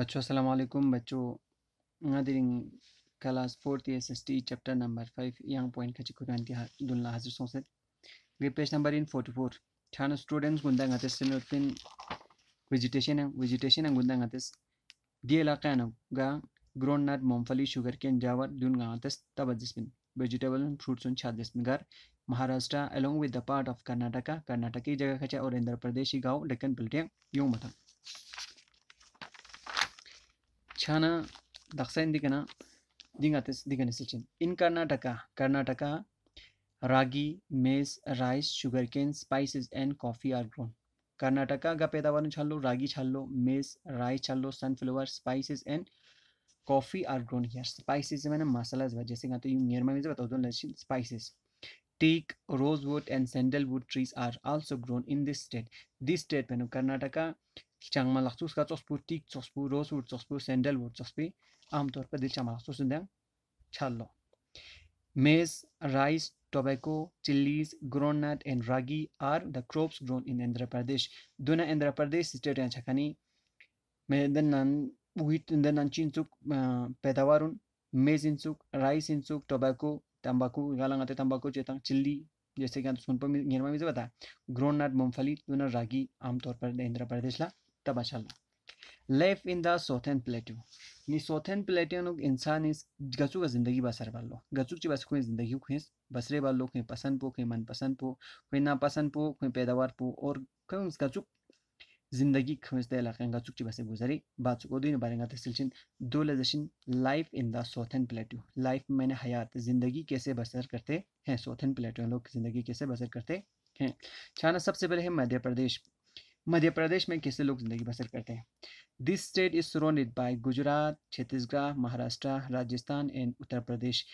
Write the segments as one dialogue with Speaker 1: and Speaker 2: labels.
Speaker 1: बच्चों अस्सलाम वालेकुम बच्चों नादरिन class fourth S S T chapter number five यहाँ पॉइंट का चिकुरान की दुल्ला हाजिर सौ से ग्रे पेज नंबर इन फोर्टी फोर छान स्टूडेंट्स गुंदा गाते से नोटिन वेजिटेशन है वेजिटेशन है गुंदा गाते डी इलाका ना गा ग्राउंड नट मूंगफली शुगर केन जावर दून गाते तब जिसमें वेजिटेबल एंड फ्रूट्स उन जिसमें घर Maharashtra along with the part of Karnataka Karnataka की जगह खचा और इंद्र प्रदेश ही गाँव डेक्कन बिल्टिया यूं मतलब छाना दिखना दिखाते दिखाने से Dingatis in Karnataka Karnataka ragi maize rice sugarcane spices and coffee are grown Karnataka का पैदावार छाल लो रागी छाल लो मेस राई छाल लो sunflower spices and coffee are grown here spices मैंने मसाला है जैसे कहते हैं नियर में बताओ दोनों spices teak rosewood and sandalwood trees are also grown in this state this state मैंने कर्नाटका किचांगमा लाग्छु उसका चस्पु टिक चस्पु रोसवुड चस्पु सेन्डलवुड चस्पी आमतौर पर दिलचामा लाग्छु सुन्दाङ छाल्लो maize rice tobacco, chilies, groundnut, and ragi are the crops grown in Andhra Pradesh. Duna Andhra Pradesh state yang cakani, medan nan wheat dan nan cincuk pedawarun, maize incuk, rice incuk, tobacco, tambaku, galang atau tambaku cetang chili, जैसे कि सुन पर मेरे में बताया ग्रोनट मूंगफली दोनों रागी आमतौर पर इंद्र प्रदेश ला तबाशल्ला life in the southern plateau यानी सोथेन प्लेटू नुक इंसान इस गचु का जिंदगी बसर बालो गचु की बस कोई जिंदगी खुस बसरे बालो कोई पसंद पो कोई पसंद पो कोई पसंद पो कोई पैदावार पो और कहीं उस गचुक जिंदगी खुस दे लगे गचुक की बस गुजरी बात को दिन बारे गाते सिलचिन दो लजशन life in the southern plateau life मैंने हयात जिंदगी कैसे बसर करते हैं सोथेन प्लेटू लोग जिंदगी कैसे बसर करते हैं छाना सबसे पहले है मध्य प्रदेश मध्य प्रदेश में कैसे लोग जिंदगी बसर करते हैं this state is surrounded by Gujarat Chhattisgarh Maharashtra Rajasthan and Uttar Pradesh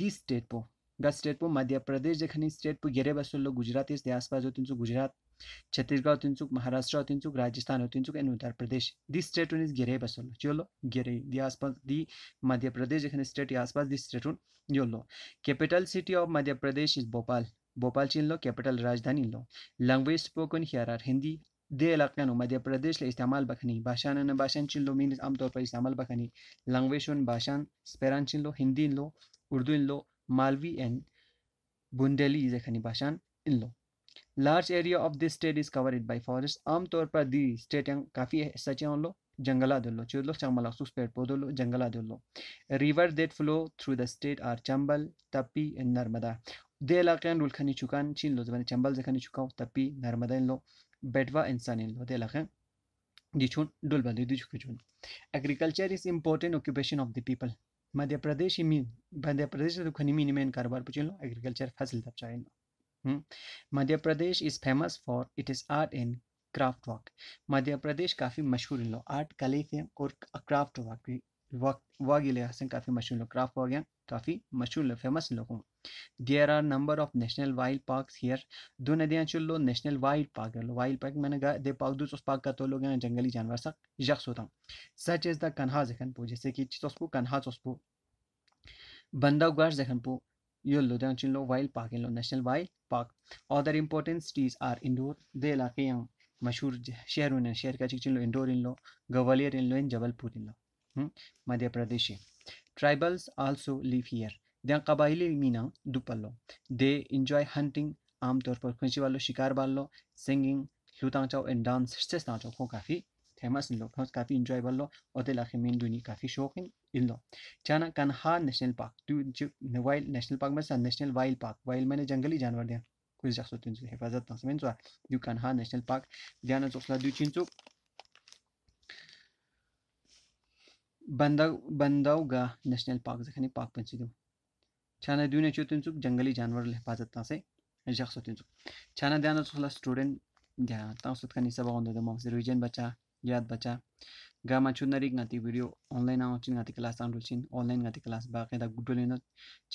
Speaker 1: this state पो गा स्टेट पो मध्य प्रदेश जखनी स्टेट पो गेरे लोग गुजरात इस आसपास जो तुमचो गुजरात छत्तीसगढ़ होतींचूक महाराष्ट्र होतींचूक राजस्थान होतींचूक and Uttar Pradesh this state उन गेरे बसलो जोलो गेरे दी आसपास दी मध्य प्रदेश जखनी स्टेट के आसपास दिस स्टेट उन लो capital city of Madhya Pradesh is Bhopal Bhopal चीन लो कैपिटल राजधानी लो language spoken here are Hindi दे لقيانو مدھیہ پردیش لے استعمال بخنی باشان ان باشان چن लो मीन आमतौर पर इस्तेमाल बखनी लैंग्वेज उन बाशान स्पेरान चिन लो हिंदी लो उर्दू इन लो मालवी एंड बुंदेली जखनी बाशान इन लो large area of this state is covered by forest आमतौर पर दी स्टेट यंग काफ़ी सचे उन लो जंगला दुल्लो चुरलो चंगमला सुस पेड़ पौधो लो जंगला दुल्लो river that flow through the state are Chambal Tapi and Narmada दे इलाक़े रुलखनी चुकान चीन लो चंबल जखनी चुकाओ तपी नर्मदा इन लो bedva insanin lo de la dichun dulba de dichun agriculture is important occupation of the people madhya pradesh min madhya pradesh to khani min men karbar puchilo agriculture fasil tab chain Madhya Pradesh is famous for it is art and craft work Madhya Pradesh काफ़ी मशहूर है लो art कले से और craft work वागी लिहाज से काफ़ी मशहूर लोग क्राफ्ट हो गया काफ़ी मशहूर फेमस लोग हूँ there are number of national wild park here दो नदियाँ चुन लो नेशनल वाइल्ड पार्क लो वाइल्ड पार्क मैंने कहा दे पार्क दूस उस पार्क का तो लोग हैं जंगली जानवर सा यक्स होता हूँ सच इज़ द कन्हा पो जैसे कि चितोसपो कन्हा चोसपू जखन पो यो लो चुन लो वाइल्ड पार्क लो national wild park other important cities are Indore दे इलाके मशहूर शहर उन्हें शहर का चुन लो इंडोर इन लो ग्वालियर इन लो इन जबलपुर इन लो hmm, Madhya Pradesh tribals also live here They कबाइली मीना दुपल्लो दे इंजॉय हंटिंग hunting, आमतौर पर खुशी वालों शिकार बालो सिंगिंग लुतांग चाओ एंड डांस से नाचो को काफ़ी फेमस इन लोग काफ़ी इंजॉयबल बालो और दिल आखिर मेन दुनिया काफ़ी शौकीन इन लो चाना कन्हा नेशनल पार्क जो वाइल्ड नेशनल पार्क में सा नेशनल वाइल्ड पार्क वाइल्ड मैंने जंगली जानवर दिया कुछ जख्सो तुझे हिफाजत ना समझ यू कन्हा नेशनल पार्क ध्यान चौसला दू चिंचुक बंदा बंदाव गा नेशनल पार्क जखनी पार्क पंच दु छाना दुने चोतन चुक जंगली जानवर ले हिफाजत ता से जख सोतन चुक छाना ध्यान सुला स्टूडेंट ध्यान ता सुत का निसा बगोंदा द मॉक्स रिवीजन बचा याद बचा गा मा चुनरी गाती वीडियो ऑनलाइन आउ चिन गाती क्लास आउ रुचिन ऑनलाइन गाती क्लास बाके दा गुड लेन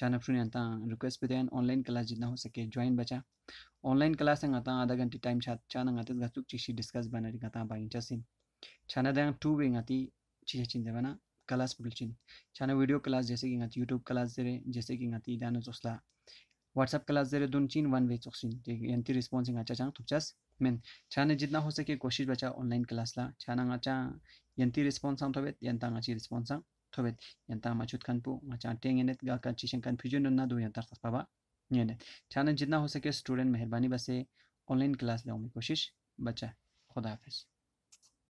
Speaker 1: छाना फ्रुन ता रिक्वेस्ट पे देन ऑनलाइन क्लास जितना हो सके ज्वाइन बचा ऑनलाइन क्लास संग ता आधा घंटे टाइम छात छाना गाती गचुक चीज डिस्कस बनरी गता बाइन चसिन छाना दंग टू वे गाती चिहेचिन देबना क्लास चीन छान वीडियो क्लास जैसे कि इंगाती यूट्यूब क्लास दे रहे जैसे कि इंगाती दानो चोसला व्हाट्सअप क्लास दे रहे दोन चीन वन वे चोक्सिन एंती रिस्पॉन्स इंगाचा चांग थुपचास मेन छाने जितना हो सके कोशिश बचा ऑनलाइन क्लास ला छाना इंगाचा एंती रिस्पॉन्स आम थोबे यंता इंगाची रिस्पॉन्स आम थोबेत यंता माचुत पो इंगाचा टेंग एनेत गा का कंचीशन कन्फ्यूजन ना दो यंता थसपावा नेनेत छाने जितना हो सके स्टूडेंट मेहरबानी बसे ऑनलाइन क्लास लाओ में कोशिश बचा खुदा हाफिज़